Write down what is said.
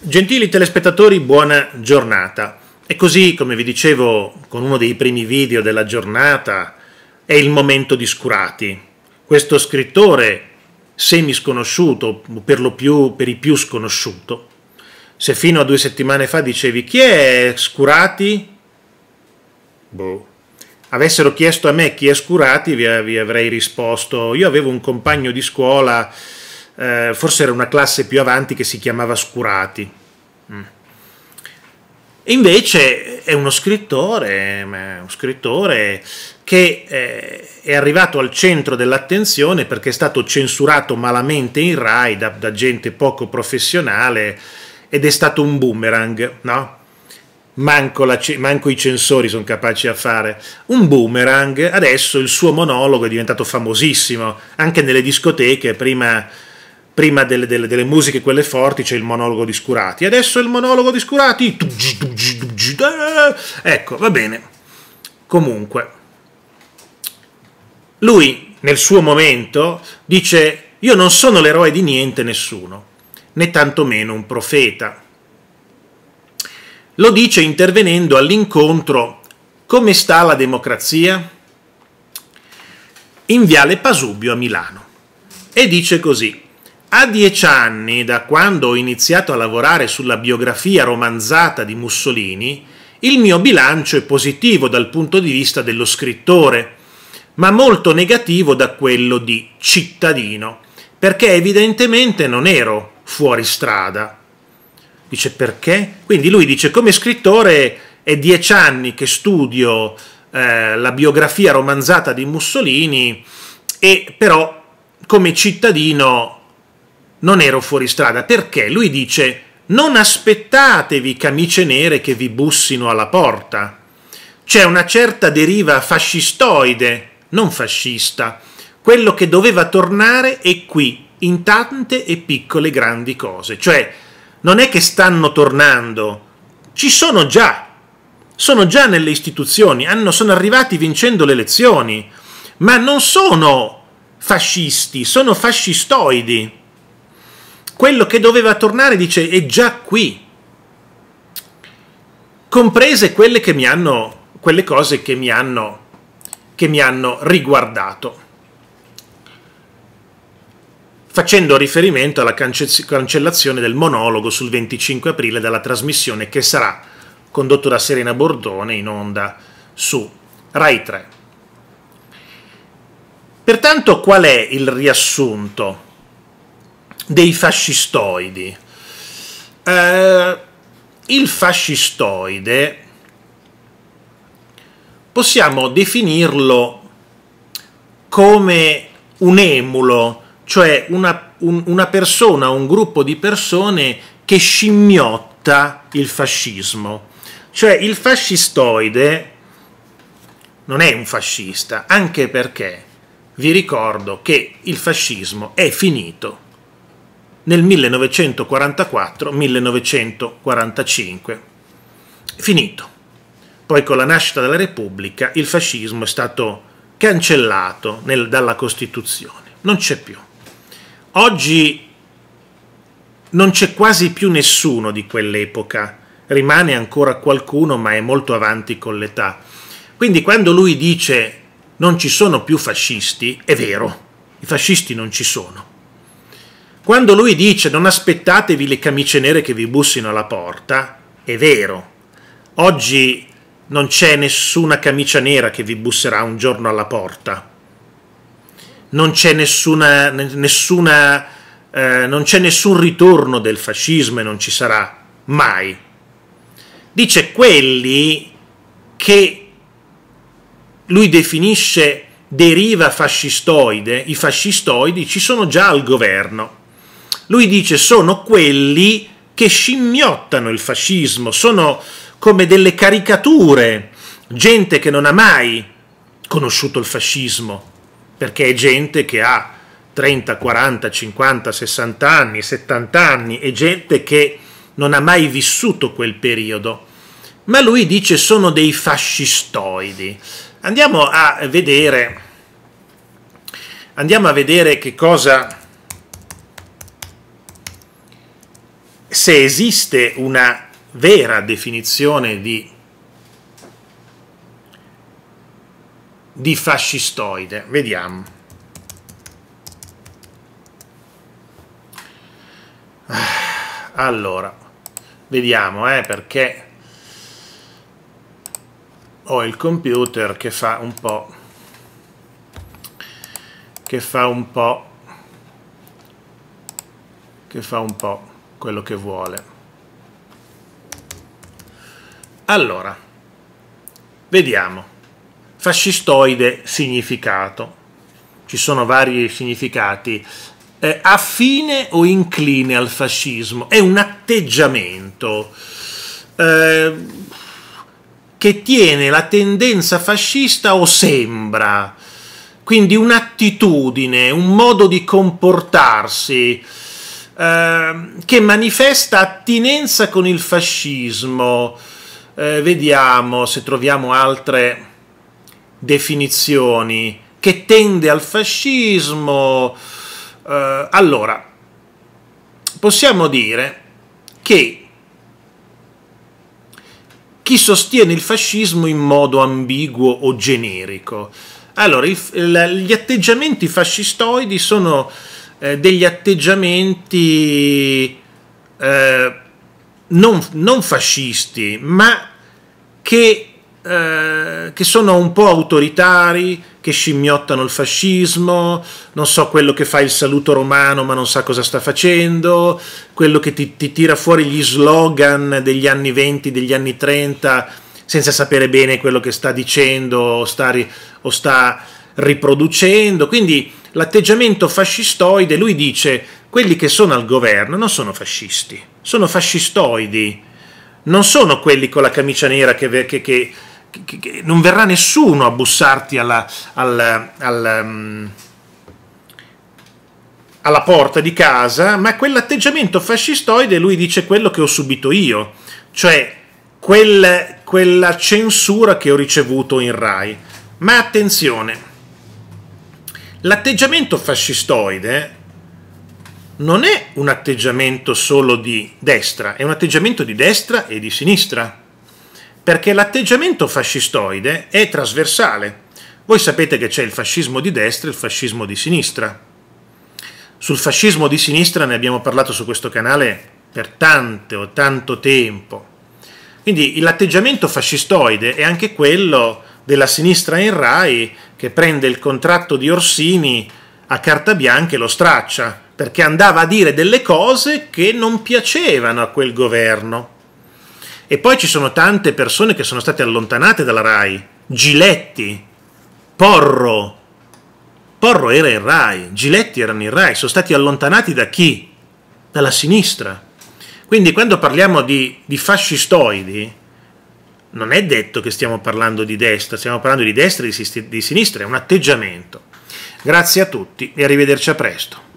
Gentili telespettatori, buona giornata. E così, come vi dicevo con uno dei primi video della giornata, è il momento di Scurati. Questo scrittore semisconosciuto, per lo più per i più sconosciuto, se fino a due settimane fa dicevi chi è Scurati, boh, avessero chiesto a me chi è Scurati, vi, vi avrei risposto io avevo un compagno di scuola eh, forse era una classe più avanti che si chiamava Scurati. Mm. Invece è uno scrittore, un scrittore che eh, è arrivato al centro dell'attenzione perché è stato censurato malamente in Rai da, da gente poco professionale ed è stato un boomerang, no? Manco, la, manco, i censori sono capaci a fare un boomerang. Adesso il suo monologo è diventato famosissimo anche nelle discoteche. Prima prima delle, delle, delle musiche, quelle forti, c'è il monologo di Scurati. Adesso il monologo di Scurati. Ecco, va bene. Comunque, lui nel suo momento dice: Io non sono l'eroe di niente, nessuno, né tantomeno un profeta. Lo dice intervenendo all'incontro Come sta la democrazia? in Viale Pasubio a Milano e dice così a dieci anni da quando ho iniziato a lavorare sulla biografia romanzata di Mussolini, il mio bilancio è positivo dal punto di vista dello scrittore, ma molto negativo da quello di cittadino, perché evidentemente non ero fuori strada. Dice perché? Quindi lui dice come scrittore è dieci anni che studio eh, la biografia romanzata di Mussolini e però come cittadino non ero fuori strada perché lui dice non aspettatevi camicie nere che vi bussino alla porta. C'è una certa deriva fascistoide, non fascista. Quello che doveva tornare è qui, in tante e piccole grandi cose. Cioè, non è che stanno tornando, ci sono già, sono già nelle istituzioni, hanno, sono arrivati vincendo le elezioni, ma non sono fascisti, sono fascistoidi quello che doveva tornare dice è già qui, comprese quelle, che mi hanno, quelle cose che mi hanno, che mi hanno riguardato facendo riferimento alla cancellazione del monologo sul 25 aprile dalla trasmissione che sarà condotto da Serena Bordone in onda su Rai 3. Pertanto qual è il riassunto dei fascistoidi. Eh, il fascistoide possiamo definirlo come un emulo, cioè una, un, una persona, un gruppo di persone che scimmiotta il fascismo. Cioè il fascistoide non è un fascista, anche perché vi ricordo che il fascismo è finito nel 1944-1945. Finito. Poi con la nascita della Repubblica il fascismo è stato cancellato nel, dalla Costituzione, non c'è più. Oggi non c'è quasi più nessuno di quell'epoca, rimane ancora qualcuno ma è molto avanti con l'età. Quindi quando lui dice non ci sono più fascisti, è vero, i fascisti non ci sono. Quando lui dice non aspettatevi le camicie nere che vi bussino alla porta, è vero. Oggi non c'è nessuna camicia nera che vi busserà un giorno alla porta. Non c'è nessuna, nessuna eh, non c'è nessun ritorno del fascismo e non ci sarà mai. Dice quelli che lui definisce deriva fascistoide, i fascistoidi ci sono già al governo lui dice sono quelli che scimmiottano il fascismo, sono come delle caricature, gente che non ha mai conosciuto il fascismo, perché è gente che ha 30, 40, 50, 60 anni, 70 anni, è gente che non ha mai vissuto quel periodo. Ma lui dice sono dei fascistoidi. Andiamo a vedere, andiamo a vedere che cosa se esiste una vera definizione di, di fascistoide. Vediamo. Ah, allora, vediamo, eh, perché ho il computer che fa un po' che fa un po' che fa un po' quello che vuole. Allora, vediamo. Fascistoide significato. Ci sono vari significati. Eh, affine o incline al fascismo è un atteggiamento eh, che tiene la tendenza fascista o sembra, quindi un'attitudine, un modo di comportarsi Ehm, che manifesta attinenza con il fascismo. Eh, vediamo se troviamo altre definizioni che tende al fascismo. Eh, allora, possiamo dire che chi sostiene il fascismo in modo ambiguo o generico. Allora, il, il, gli atteggiamenti fascistoidi sono eh, degli atteggiamenti eh, non, non, fascisti, ma che, eh, che, sono un po' autoritari, che scimmiottano il fascismo, non so quello che fa il saluto romano ma non sa cosa sta facendo, quello che ti, ti tira fuori gli slogan degli anni 20, degli anni 30 senza sapere bene quello che sta dicendo o sta, o sta riproducendo. Quindi l'atteggiamento fascistoide, lui dice quelli che sono al governo non sono fascisti, sono fascistoidi, non sono quelli con la camicia nera che, che, che, che non verrà nessuno a bussarti alla, alla, alla, mm, alla porta di casa, ma quell'atteggiamento fascistoide lui dice quello che ho subito io, cioè quel, quella censura che ho ricevuto in RAI. Ma attenzione! l'atteggiamento fascistoide non è un atteggiamento solo di destra, è un atteggiamento di destra e di sinistra, perché l'atteggiamento fascistoide è trasversale. Voi sapete che c'è il fascismo di destra e il fascismo di sinistra. Sul fascismo di sinistra ne abbiamo parlato su questo canale per tante o tanto tempo. Quindi l'atteggiamento fascistoide è anche quello della sinistra in Rai che prende il contratto di Orsini a carta bianca e lo straccia, perché andava a dire delle cose che non piacevano a quel governo. E poi ci sono tante persone che sono state allontanate dalla RAI, Giletti, Porro. Porro era in RAI, Giletti erano in RAI, sono stati allontanati da chi? Dalla sinistra. Quindi quando parliamo di, di fascistoidi, non è detto che stiamo parlando di destra, stiamo parlando di destra e di sinistra, è un atteggiamento. Grazie a tutti e arrivederci a presto.